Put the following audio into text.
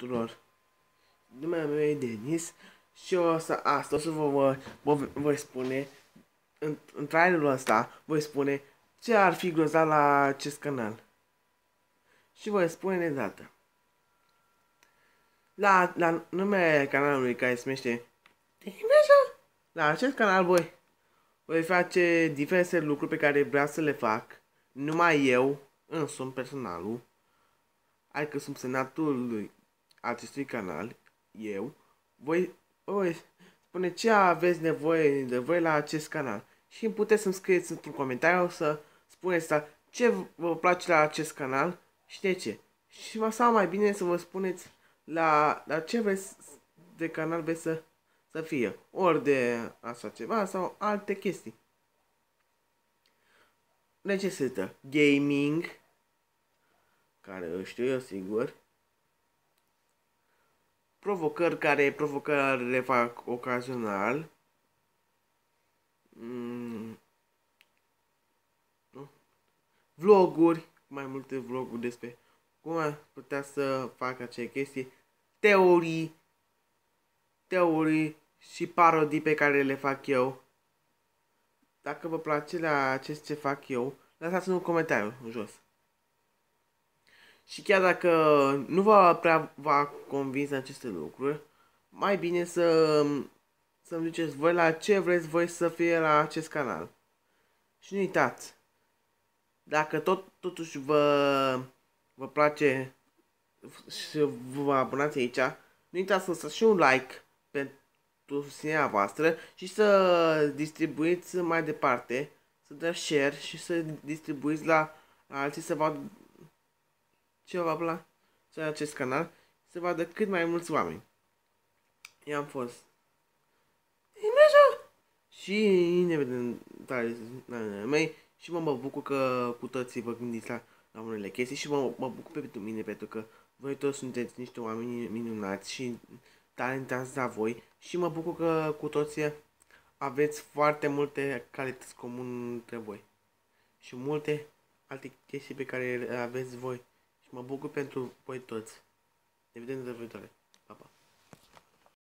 tuturor. Numele meu e Denis și o să asta o să vă, vă, vă voi spune în, în trailerul ăsta voi spune ce ar fi grozat la acest canal. Și voi spune de data. La, la numele canalului care se numește La acest canal voi voi face diverse lucruri pe care vreau să le fac numai eu însumi personalul adică subsemnatul lui acestui canal, eu, voi, voi spune ce aveți nevoie de voi la acest canal. Și puteți să-mi scrieți într-un comentariu să spuneți la ce vă place la acest canal și de ce. Și sau mai bine să vă spuneți la, la ce vreți de canal vreți să, să fie. Ori de așa ceva sau alte chestii. Necesită gaming, care știu eu sigur, provocări care provocări le fac ocazional. Mm. Nu? Vloguri, mai multe vloguri despre cum ar putea să fac acele chestii, teorii, teorii și parodii pe care le fac eu. Dacă vă place la acest ce fac eu, lăsați un comentariu în jos. Și chiar dacă nu va prea va convins aceste lucruri, mai bine să să-mi duceți voi la ce vreți voi să fie la acest canal. Și nu uitați, dacă tot, totuși vă, vă place și vă abonați aici, nu uitați să lăsați și un like pentru susținerea voastră și să distribuiți mai departe, să dați share și să distribuiți la, la alții să vadă și o va bla să acest canal să vadă cât mai mulți oameni. Eu am fost Imeja! și inevitabilele da, mei și mă, mă bucur că cu toții vă gândiți la, la unele chestii și mă, mă bucur pentru mine pentru că voi toți sunteți niște oameni minunați și talentați la voi și mă bucur că cu toții aveți foarte multe calități comune între voi și multe alte chestii pe care le aveți voi și mă bucur pentru voi toți. Evident, de viitoare. Pa, pa.